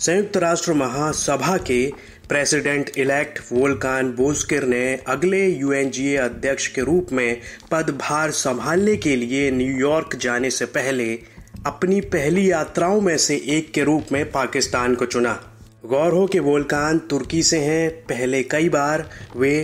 संयुक्त राष्ट्र महासभा के प्रेसिडेंट इलेक्ट वोल्कान बोस्कर ने अगले यूएनजीए अध्यक्ष के रूप में पदभार संभालने के लिए न्यूयॉर्क जाने से पहले अपनी पहली यात्राओं में से एक के रूप में पाकिस्तान को चुना गौर हो कि वोल्कान तुर्की से हैं पहले कई बार वे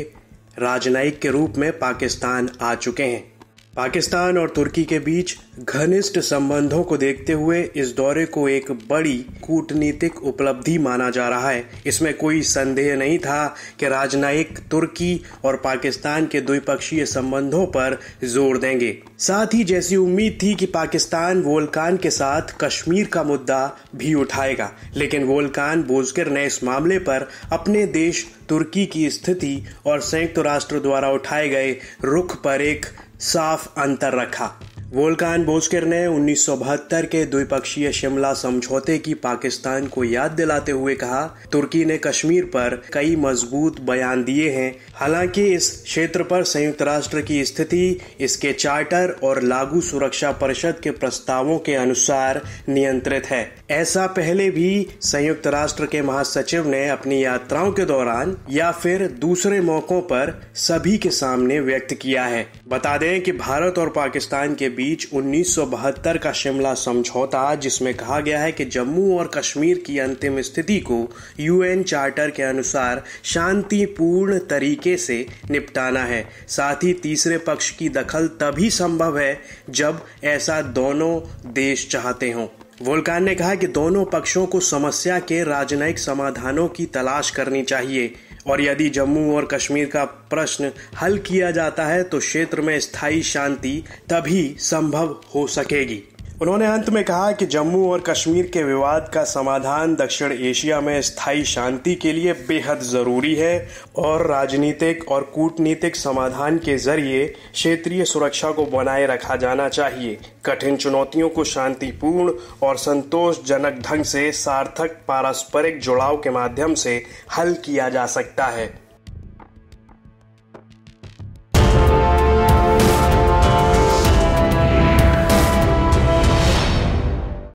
राजनयिक के रूप में पाकिस्तान आ चुके हैं पाकिस्तान और तुर्की के बीच घनिष्ठ संबंधों को देखते हुए इस दौरे को एक बड़ी कूटनीतिक उपलब्धि माना जा रहा है इसमें कोई संदेह नहीं था कि राजनयिक तुर्की और पाकिस्तान के द्विपक्षीय संबंधों पर जोर देंगे साथ ही जैसी उम्मीद थी कि पाकिस्तान वोलकान के साथ कश्मीर का मुद्दा भी उठाएगा लेकिन वोलकान बोजकर ने इस मामले पर अपने देश तुर्की की स्थिति और संयुक्त राष्ट्र द्वारा उठाए गए रुख पर एक साफ अंतर रखा वोल्कान बोस्कर ने उन्नीस के द्विपक्षीय शिमला समझौते की पाकिस्तान को याद दिलाते हुए कहा तुर्की ने कश्मीर पर कई मजबूत बयान दिए हैं हालांकि इस क्षेत्र पर संयुक्त राष्ट्र की स्थिति इसके चार्टर और लागू सुरक्षा परिषद के प्रस्तावों के अनुसार नियंत्रित है ऐसा पहले भी संयुक्त राष्ट्र के महासचिव ने अपनी यात्राओं के दौरान या फिर दूसरे मौकों पर सभी के सामने व्यक्त किया है बता दें कि भारत और पाकिस्तान के बीच उन्नीस का शिमला समझौता जिसमें कहा गया है कि जम्मू और कश्मीर की अंतिम स्थिति को यूएन चार्टर के अनुसार शांतिपूर्ण तरीके से निपटाना है साथ ही तीसरे पक्ष की दखल तभी संभव है जब ऐसा दोनों देश चाहते हों वोल्कान ने कहा कि दोनों पक्षों को समस्या के राजनयिक समाधानों की तलाश करनी चाहिए और यदि जम्मू और कश्मीर का प्रश्न हल किया जाता है तो क्षेत्र में स्थायी शांति तभी संभव हो सकेगी उन्होंने अंत में कहा कि जम्मू और कश्मीर के विवाद का समाधान दक्षिण एशिया में स्थायी शांति के लिए बेहद ज़रूरी है और राजनीतिक और कूटनीतिक समाधान के जरिए क्षेत्रीय सुरक्षा को बनाए रखा जाना चाहिए कठिन चुनौतियों को शांतिपूर्ण और संतोषजनक ढंग से सार्थक पारस्परिक जुड़ाव के माध्यम से हल किया जा सकता है